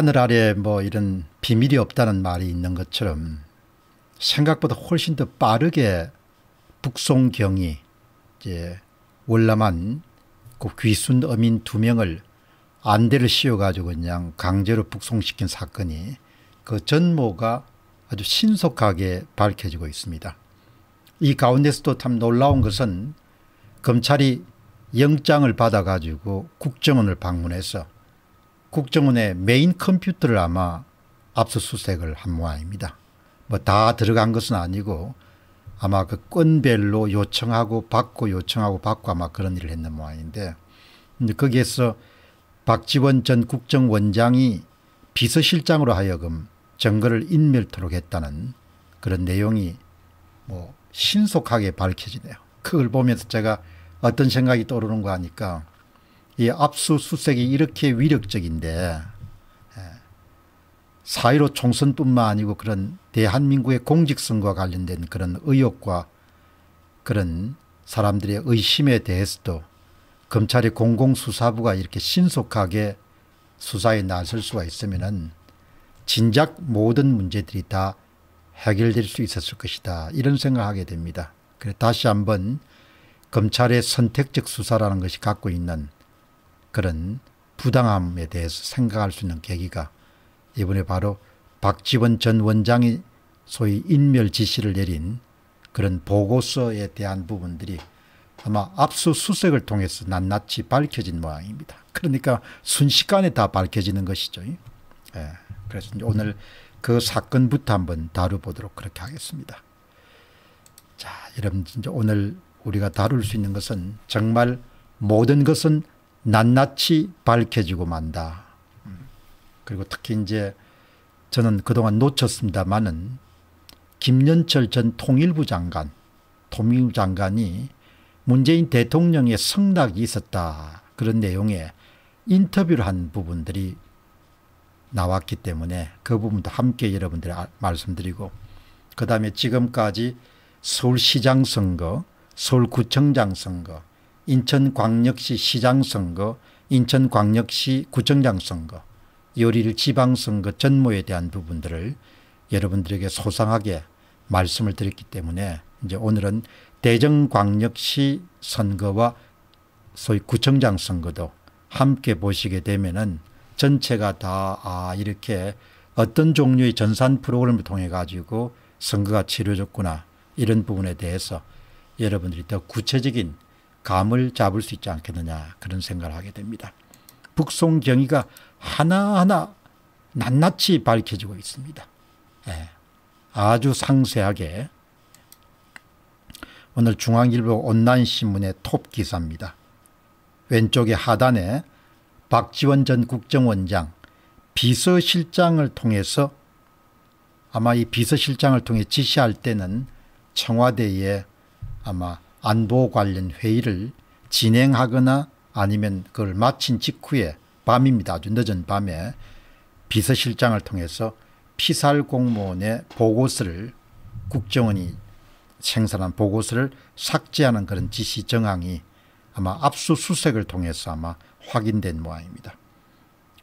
하늘 아래 뭐 이런 비밀이 없다는 말이 있는 것처럼 생각보다 훨씬 더 빠르게 북송경이 이제 월남한 그 귀순 어민 두 명을 안대를 씌워가지고 그냥 강제로 북송시킨 사건이 그 전모가 아주 신속하게 밝혀지고 있습니다. 이 가운데서도 참 놀라운 것은 검찰이 영장을 받아가지고 국정원을 방문해서 국정원의 메인 컴퓨터를 아마 압수수색을 한 모양입니다. 뭐 다 들어간 것은 아니고 아마 그 건별로 요청하고 받고 요청하고 받고 아마 그런 일을 했는 모양인데 근데 거기에서 박지원 전 국정원장이 비서실장으로 하여금 정거를 인멸토록 했다는 그런 내용이 뭐 신속하게 밝혀지네요. 그걸 보면서 제가 어떤 생각이 떠오르는 거 하니까 이 압수수색이 이렇게 위력적인데 4.15 예, 총선뿐만 아니고 그런 대한민국의 공직선거와 관련된 그런 의혹과 그런 사람들의 의심에 대해서도 검찰의 공공수사부가 이렇게 신속하게 수사에 나설 수가 있으면 진작 모든 문제들이 다 해결될 수 있었을 것이다 이런 생각하게 을 됩니다. 그래서 다시 한번 검찰의 선택적 수사라는 것이 갖고 있는 그런 부당함에 대해서 생각할 수 있는 계기가 이번에 바로 박지원 전 원장이 소위 인멸 지시를 내린 그런 보고서에 대한 부분들이 아마 압수수색을 통해서 낱낱이 밝혀진 모양입니다. 그러니까 순식간에 다 밝혀지는 것이죠. 예. 그래서 오늘 그 사건부터 한번 다뤄보도록 그렇게 하겠습니다. 자, 여러분 이제 오늘 우리가 다룰 수 있는 것은 정말 모든 것은 낱낱이 밝혀지고 만다. 그리고 특히 이제 저는 그동안 놓쳤습니다만은 김연철 전 통일부 장관, 통일부 장관이 문재인 대통령의 성낙이 있었다 그런 내용의 인터뷰를 한 부분들이 나왔기 때문에 그 부분도 함께 여러분들 아, 말씀드리고 그 다음에 지금까지 서울시장 선거, 서울구청장 선거 인천광역시 시장 선거, 인천광역시 구청장 선거, 요리를 지방선거 전모에 대한 부분들을 여러분들에게 소상하게 말씀을 드렸기 때문에 이제 오늘은 대전광역시 선거와 소위 구청장 선거도 함께 보시게 되면은 전체가 다 아 이렇게 어떤 종류의 전산 프로그램을 통해 가지고 선거가 치료졌구나 이런 부분에 대해서 여러분들이 더 구체적인 감을 잡을 수 있지 않겠느냐 그런 생각을 하게 됩니다. 북송 경위가 하나하나 낱낱이 밝혀지고 있습니다. 예, 아주 상세하게 오늘 중앙일보 온라인신문의 톱 기사입니다. 왼쪽의 하단에 박지원 전 국정원장 비서실장을 통해서 아마 이 비서실장을 통해 지시할 때는 청와대에 아마 안보 관련 회의를 진행하거나 아니면 그걸 마친 직후에 밤입니다. 아주 늦은 밤에 비서실장을 통해서 피살 공무원의 보고서를 국정원이 생산한 보고서를 삭제하는 그런 지시 정황이 아마 압수수색을 통해서 아마 확인된 모양입니다.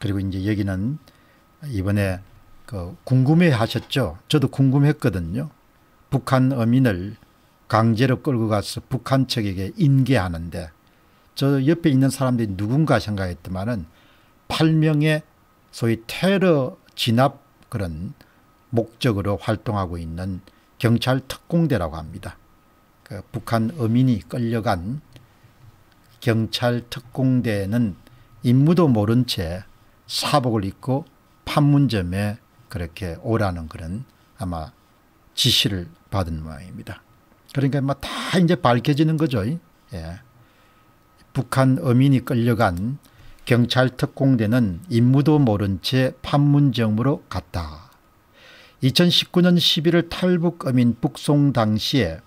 그리고 이제 여기는 이번에 그 궁금해 하셨죠? 저도 궁금했거든요. 북한 어민을 강제로 끌고 가서 북한 측에게 인계하는데 저 옆에 있는 사람들이 누군가 생각했더만은 8명의 소위 테러 진압 그런 목적으로 활동하고 있는 경찰 특공대라고 합니다. 그 북한 어민이 끌려간 경찰 특공대는 임무도 모른 채 사복을 입고 판문점에 그렇게 오라는 그런 아마 지시를 받은 모양입니다. 그러니까 뭐다 이제 밝혀지는 거죠. 예. 북한 어민이 끌려간 경찰 특공대는 임무도 모른 채 판문점으로 갔다. 2019년 11월 탈북 어민 북송 당시에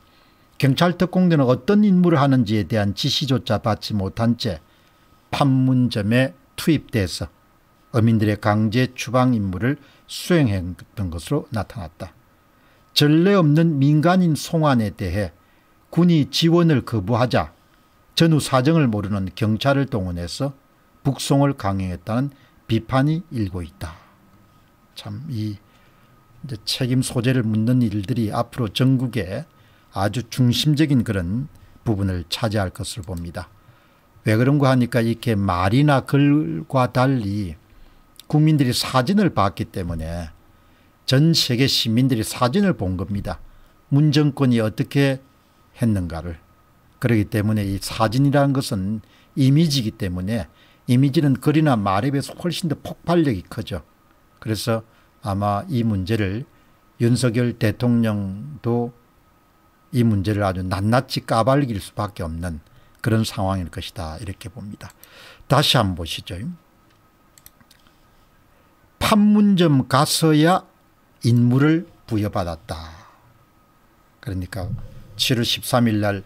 경찰 특공대는 어떤 임무를 하는지에 대한 지시조차 받지 못한 채 판문점에 투입돼서 어민들의 강제 추방 임무를 수행했던 것으로 나타났다. 전례 없는 민간인 송환에 대해 군이 지원을 거부하자 전후 사정을 모르는 경찰을 동원해서 북송을 강행했다는 비판이 일고 있다. 참 이 책임 소재를 묻는 일들이 앞으로 전국에 아주 중심적인 그런 부분을 차지할 것을 봅니다. 왜 그런가 하니까 이렇게 말이나 글과 달리 국민들이 사진을 봤기 때문에 전 세계 시민들이 사진을 본 겁니다. 문정권이 어떻게 했는가를. 그렇기 때문에 이 사진이라는 것은 이미지이기 때문에 이미지는 글이나 말에 비해서 훨씬 더 폭발력이 커져. 그래서 아마 이 문제를 윤석열 대통령도 이 문제를 아주 낱낱이 까발길 수밖에 없는 그런 상황일 것이다 이렇게 봅니다. 다시 한번 보시죠. 판문점 가서야 인물을 부여받았다. 그러니까 7월 13일 날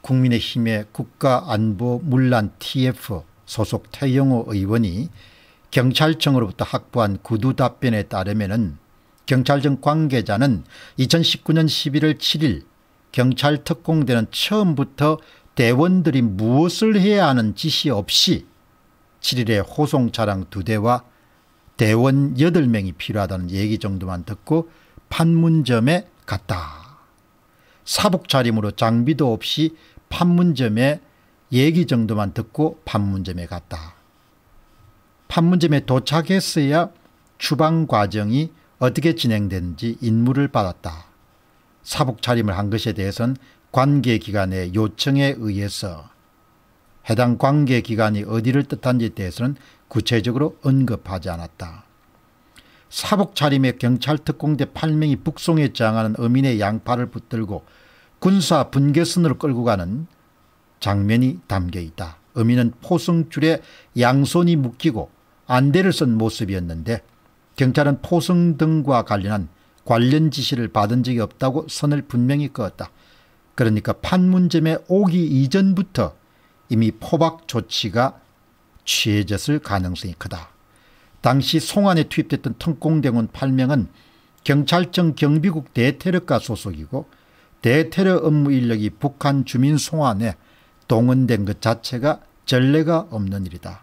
국민의힘의 국가안보문란 TF 소속 태영호 의원이 경찰청으로부터 확보한 구두 답변에 따르면 경찰청 관계자는 2019년 11월 7일 경찰 특공대는 처음부터 대원들이 무엇을 해야 하는 지시 없이 7일에 호송차량 2대와 대원 8명이 필요하다는 얘기 정도만 듣고 판문점에 갔다. 사복 차림으로 장비도 없이 판문점에 얘기 정도만 듣고 판문점에 갔다. 판문점에 도착했어야 추방 과정이 어떻게 진행되는지 인물을 받았다. 사복 차림을 한 것에 대해선 관계기관의 요청에 의해서 해당 관계 기관이 어디를 뜻한지에 대해서는 구체적으로 언급하지 않았다. 사복 차림의 경찰 특공대 8명이 북송에 장하는 어민의 양팔을 붙들고 군사 분계선으로 끌고 가는 장면이 담겨 있다. 어민은 포승줄에 양손이 묶이고 안대를 쓴 모습이었는데 경찰은 포승 등과 관련한 관련 지시를 받은 적이 없다고 선을 분명히 그었다. 그러니까 판문점에 오기 이전부터 이미 포박 조치가 취해졌을 가능성이 크다. 당시 송안에 투입됐던 특공대원 8명은 경찰청 경비국 대테러과 소속이고 대테러 업무 인력이 북한 주민 송안에 동원된 것 자체가 전례가 없는 일이다.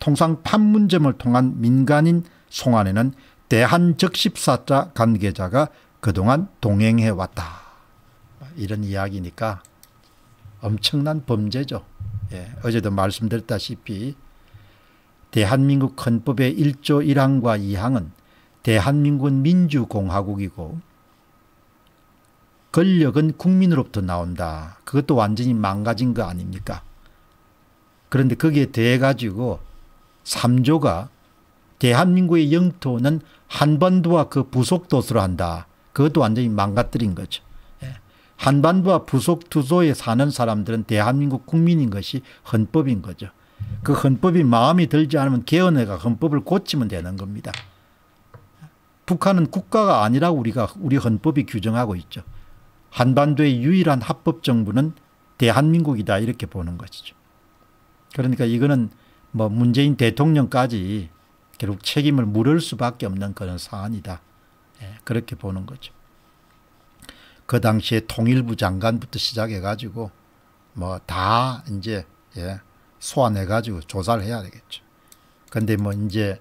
통상 판문점을 통한 민간인 송안에는 대한적십사자 관계자가 그동안 동행해왔다. 이런 이야기니까 엄청난 범죄죠. 예, 어제도 말씀드렸다시피 대한민국 헌법의 1조 1항과 2항은 대한민국은 민주공화국이고 권력은 국민으로부터 나온다. 그것도 완전히 망가진 거 아닙니까? 그런데 거기에 대해 가지고 3조가 대한민국의 영토는 한반도와 그 부속도수로 한다. 그것도 완전히 망가뜨린 거죠. 한반도와 부속 투소에 사는 사람들은 대한민국 국민인 것이 헌법인 거죠. 그 헌법이 마음에 들지 않으면 개헌회가 헌법을 고치면 되는 겁니다. 북한은 국가가 아니라 우리가 우리 헌법이 규정하고 있죠. 한반도의 유일한 합법 정부는 대한민국이다 이렇게 보는 것이죠. 그러니까 이거는 뭐 문재인 대통령까지 결국 책임을 물을 수밖에 없는 그런 사안이다. 예, 그렇게 보는 거죠. 그 당시에 통일부 장관부터 시작해 가지고 뭐 다 이제 예, 소환해 가지고 조사를 해야 되겠죠. 근데 뭐 이제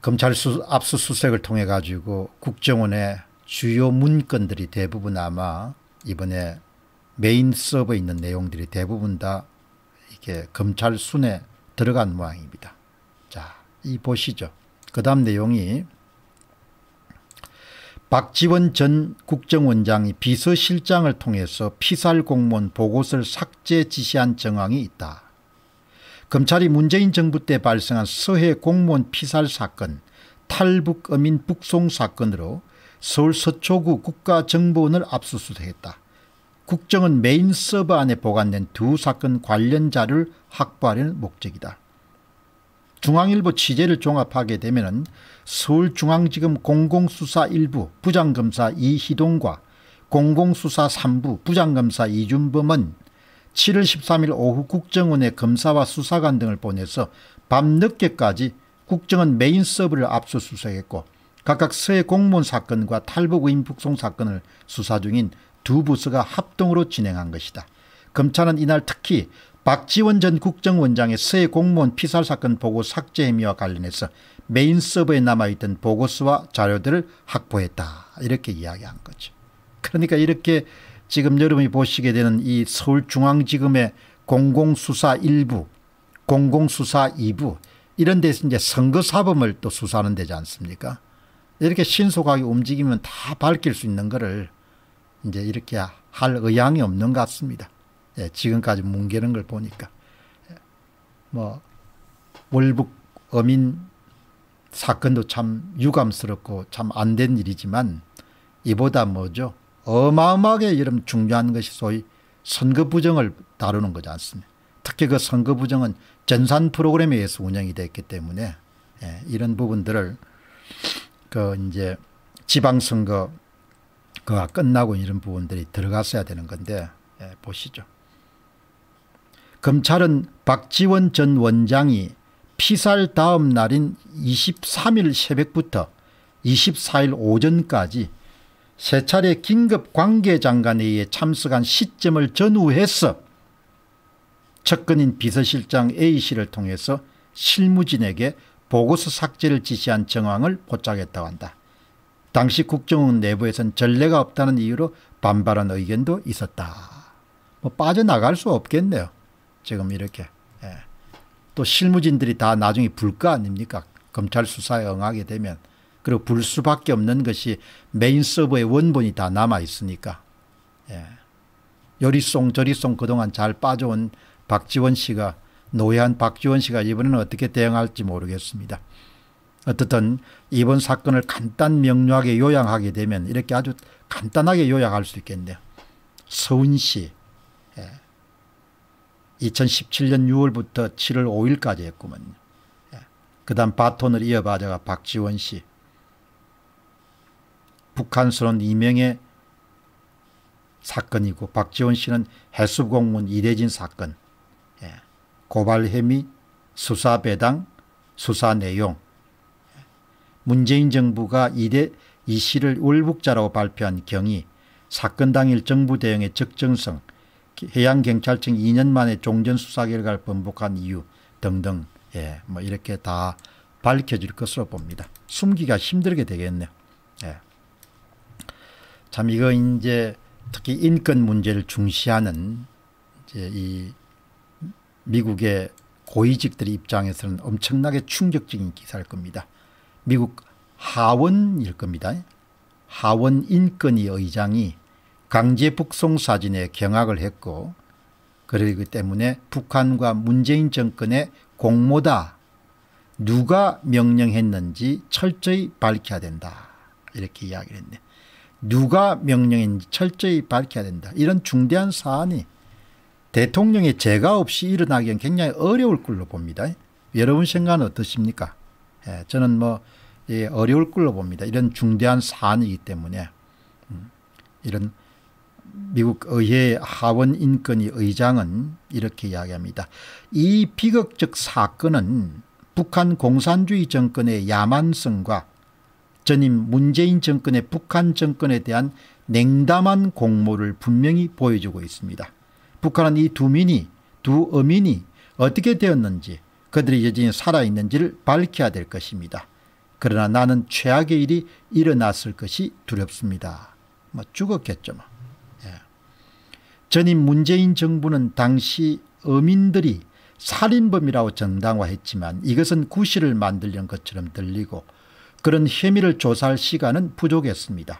검찰 수, 압수수색을 통해 가지고 국정원의 주요 문건들이 대부분 아마 이번에 메인 서버에 있는 내용들이 대부분 다 이렇게 검찰 순에 들어간 모양입니다. 자, 이 보시죠. 그 다음 내용이 박지원 전 국정원장이 비서실장을 통해서 피살 공무원 보고서를 삭제 지시한 정황이 있다. 검찰이 문재인 정부 때 발생한 서해 공무원 피살 사건, 탈북 어민 북송 사건으로 서울 서초구 국가정보원을 압수수색했다. 국정은 메인 서버 안에 보관된 두 사건 관련 자료를 확보하려는 목적이다. 중앙일보 취재를 종합하게 되면 서울중앙지검 공공수사 1부 부장검사 이희동과 공공수사 3부 부장검사 이준범은 7월 13일 오후 국정원의 검사와 수사관 등을 보내서 밤늦게까지 국정원 메인 서브를 압수수색했고 각각 서해 공무원 사건과 탈북 의인 북송 사건을 수사 중인 두 부서가 합동으로 진행한 것이다. 검찰은 이날 특히 박지원 전 국정원장의 새 공무원 피살 사건 보고 삭제 혐의와 관련해서 메인 서버에 남아있던 보고서와 자료들을 확보했다 이렇게 이야기한 거죠. 그러니까 이렇게 지금 여러분이 보시게 되는 이 서울중앙지검의 공공수사 1부 공공수사 2부 이런 데서 이제 선거사범을 또 수사하는 데지 않습니까 이렇게 신속하게 움직이면 다 밝힐 수 있는 거를 이제 이렇게 할 의향이 없는 것 같습니다. 예, 지금까지 뭉개는 걸 보니까 예, 뭐 월북 어민 사건도 참 유감스럽고 참 안 된 일이지만 이보다 뭐죠 어마어마하게 이런 중요한 것이 소위 선거 부정을 다루는 거지 않습니까 특히 그 선거 부정은 전산 프로그램에 의해서 운영이 됐기 때문에 예, 이런 부분들을 그 이제 지방선거가 끝나고 이런 부분들이 들어갔어야 되는 건데 예, 보시죠. 검찰은 박지원 전 원장이 피살 다음 날인 23일 새벽부터 24일 오전까지 세 차례 긴급 관계장관에 의해 참석한 시점을 전후해서 측근인 비서실장 A씨를 통해서 실무진에게 보고서 삭제를 지시한 정황을 포착했다고 한다. 당시 국정원 내부에선 전례가 없다는 이유로 반발한 의견도 있었다. 뭐 빠져나갈 수 없겠네요. 지금 이렇게 예. 또 실무진들이 다 나중에 불가 아닙니까? 검찰 수사에 응하게 되면 그리고 불 수밖에 없는 것이 메인 서버의 원본이 다 남아 있으니까 예. 요리송 저리송 그동안 잘 빠져온 박지원 씨가 노예한 박지원 씨가 이번에는 어떻게 대응할지 모르겠습니다. 어떻든 이번 사건을 간단 명료하게 요약하게 되면 이렇게 아주 간단하게 요약할 수 있겠네요. 서운 씨, 예. 2017년 6월부터 7월 5일까지 했구먼요. 예. 그 다음 바톤을 이어받아가 박지원 씨. 북한스러운 이명의 사건이고 박지원 씨는 해수공무원 이대진 사건. 예. 고발 혐의, 수사 배당, 수사 내용. 예. 문재인 정부가 이대 이 씨를 울북자라고 발표한 경위, 사건 당일 정부 대응의 적정성, 해양경찰청 2년 만에 종전 수사 결과를 번복한 이유 등등 예, 뭐 이렇게 다 밝혀질 것으로 봅니다. 숨기가 힘들게 되겠네요. 예. 참 이거 이제 특히 인권 문제를 중시하는 이제 이 미국의 고위직들 입장에서는 엄청나게 충격적인 기사일 겁니다. 미국 하원일 겁니다. 하원 인권위 의장이 강제 북송 사진에 경악을 했고 그러기 때문에 북한과 문재인 정권의 공모다. 누가 명령했는지 철저히 밝혀야 된다. 이렇게 이야기를 했네. 누가 명령했는지 철저히 밝혀야 된다. 이런 중대한 사안이 대통령의 재가 없이 일어나기엔 굉장히 어려울 걸로 봅니다. 여러분 생각은 어떠십니까? 예, 저는 뭐 예, 어려울 걸로 봅니다. 이런 중대한 사안이기 때문에 음, 이런 미국 의회 하원 인권위 의장은 이렇게 이야기합니다. 이 비극적 사건은 북한 공산주의 정권의 야만성과 전임 문재인 정권의 북한 정권에 대한 냉담한 공모를 분명히 보여주고 있습니다. 북한은 이두 민이 두 어민이 어떻게 되었는지 그들이 여전히 살아있는지를 밝혀야 될 것입니다. 그러나 나는 최악의 일이 일어났을 것이 두렵습니다. 뭐 죽었겠죠. 뭐. 전임 문재인 정부는 당시 어민들이 살인범이라고 정당화했지만 이것은 구실을 만들려는 것처럼 들리고 그런 혐의를 조사할 시간은 부족했습니다.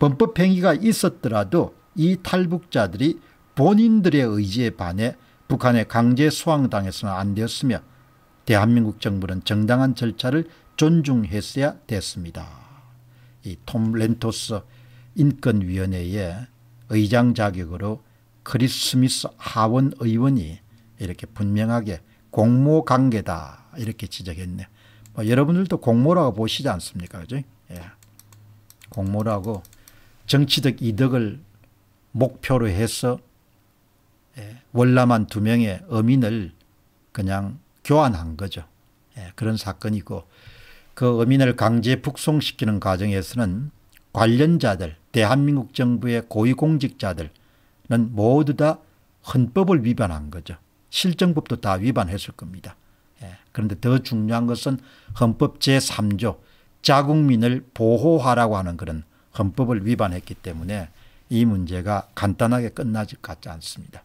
범법행위가 있었더라도 이 탈북자들이 본인들의 의지에 반해 북한에 강제 수항당해서는 안 되었으며 대한민국 정부는 정당한 절차를 존중했어야 됐습니다. 이 톰 렌토스 인권위원회의 의장 자격으로 크리스 스미스 하원 의원이 이렇게 분명하게 공모 관계다 이렇게 지적했네. 뭐 여러분들도 공모라고 보시지 않습니까? 그죠? 예. 공모라고 정치적 이득을 목표로 해서 예. 월남한 두 명의 어민을 그냥 교환한 거죠. 예. 그런 사건이고 그 어민을 강제 북송시키는 과정에서는 관련자들 대한민국 정부의 고위공직자들 는 모두 다 헌법을 위반한 거죠. 실정법도 다 위반했을 겁니다. 예. 그런데 더 중요한 것은 헌법 제3조 자국민을 보호하라고 하는 그런 헌법을 위반했기 때문에 이 문제가 간단하게 끝나지것 같지 않습니다.